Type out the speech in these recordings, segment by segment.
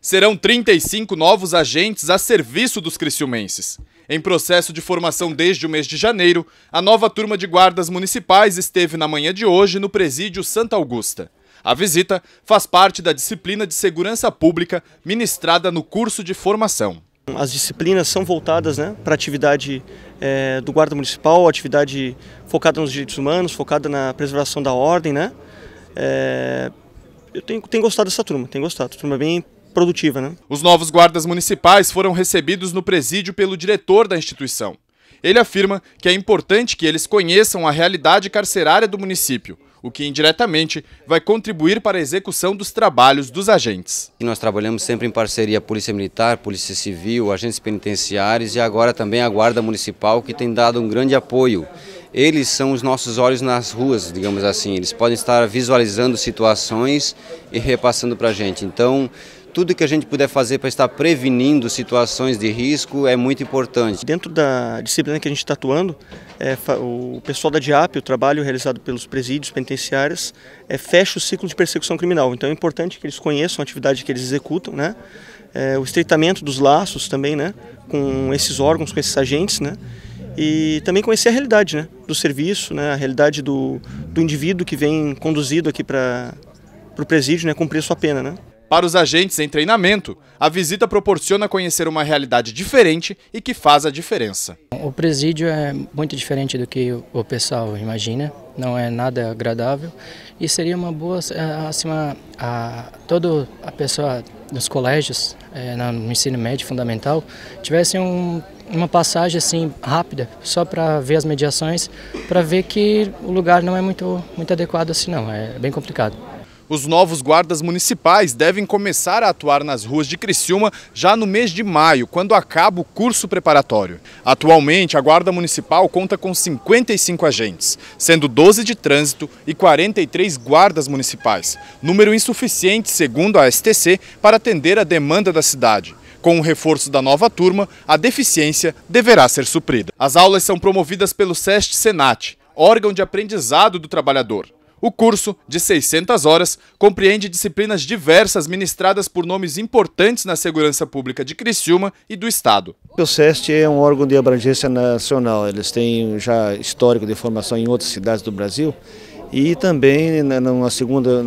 Serão 35 novos agentes a serviço dos criciumenses. Em processo de formação desde o mês de janeiro, a nova turma de guardas municipais esteve na manhã de hoje no presídio Santa Augusta. A visita faz parte da disciplina de segurança pública ministrada no curso de formação. As disciplinas são voltadas né, para a atividade é, do guarda municipal, atividade focada nos direitos humanos, focada na preservação da ordem. Né? É, eu tenho, tenho gostado dessa turma, tenho gostado. Turma bem produtiva. Né? Os novos guardas municipais foram recebidos no presídio pelo diretor da instituição. Ele afirma que é importante que eles conheçam a realidade carcerária do município, o que indiretamente vai contribuir para a execução dos trabalhos dos agentes. Nós trabalhamos sempre em parceria Polícia Militar, Polícia Civil, agentes penitenciários e agora também a Guarda Municipal, que tem dado um grande apoio eles são os nossos olhos nas ruas, digamos assim. Eles podem estar visualizando situações e repassando para a gente. Então, tudo que a gente puder fazer para estar prevenindo situações de risco é muito importante. Dentro da disciplina que a gente está atuando, é, o pessoal da DIAP, o trabalho realizado pelos presídios penitenciários, é, fecha o ciclo de persecução criminal. Então é importante que eles conheçam a atividade que eles executam, né? É, o estreitamento dos laços também né? com esses órgãos, com esses agentes, né? e também conhecer a realidade né, do serviço, né, a realidade do, do indivíduo que vem conduzido aqui para o presídio, né, cumprir sua pena. Né. Para os agentes em treinamento, a visita proporciona conhecer uma realidade diferente e que faz a diferença. O presídio é muito diferente do que o pessoal imagina, não é nada agradável e seria uma boa, eh, acima assim, a, a toda a pessoa nos colégios, é, no ensino médio fundamental, tivesse um uma passagem assim rápida, só para ver as mediações, para ver que o lugar não é muito, muito adequado assim não, é bem complicado. Os novos guardas municipais devem começar a atuar nas ruas de Criciúma já no mês de maio, quando acaba o curso preparatório. Atualmente, a Guarda Municipal conta com 55 agentes, sendo 12 de trânsito e 43 guardas municipais, número insuficiente, segundo a STC, para atender a demanda da cidade. Com o reforço da nova turma, a deficiência deverá ser suprida. As aulas são promovidas pelo SEST Senat, órgão de aprendizado do trabalhador. O curso, de 600 horas, compreende disciplinas diversas ministradas por nomes importantes na segurança pública de Criciúma e do Estado. O SEST é um órgão de abrangência nacional, eles têm já histórico de formação em outras cidades do Brasil e também, na né, segunda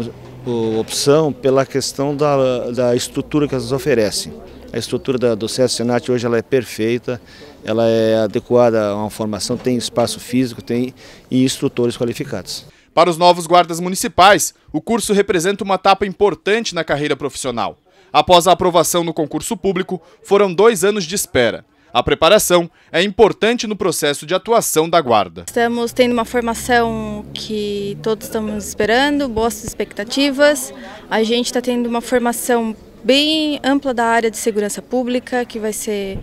opção, pela questão da, da estrutura que elas oferecem. A estrutura da, do SESC Senat hoje ela é perfeita, ela é adequada a uma formação, tem espaço físico tem, e instrutores qualificados. Para os novos guardas municipais, o curso representa uma etapa importante na carreira profissional. Após a aprovação no concurso público, foram dois anos de espera. A preparação é importante no processo de atuação da guarda. Estamos tendo uma formação que todos estamos esperando, boas expectativas. A gente está tendo uma formação bem ampla da área de segurança pública, que vai ser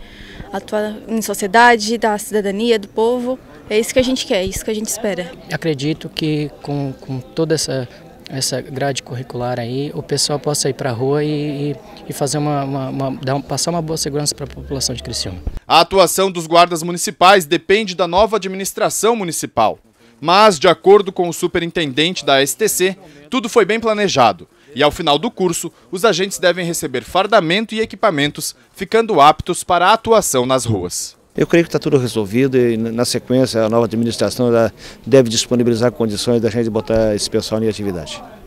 atuar em sociedade, da cidadania, do povo. É isso que a gente quer, é isso que a gente espera. Acredito que com, com toda essa, essa grade curricular aí, o pessoal possa ir para a rua e, e fazer uma, uma, uma, passar uma boa segurança para a população de Criciúma. A atuação dos guardas municipais depende da nova administração municipal. Mas, de acordo com o superintendente da STC, tudo foi bem planejado. E ao final do curso, os agentes devem receber fardamento e equipamentos, ficando aptos para a atuação nas ruas. Eu creio que está tudo resolvido e, na sequência, a nova administração deve disponibilizar condições da gente botar esse pessoal em atividade.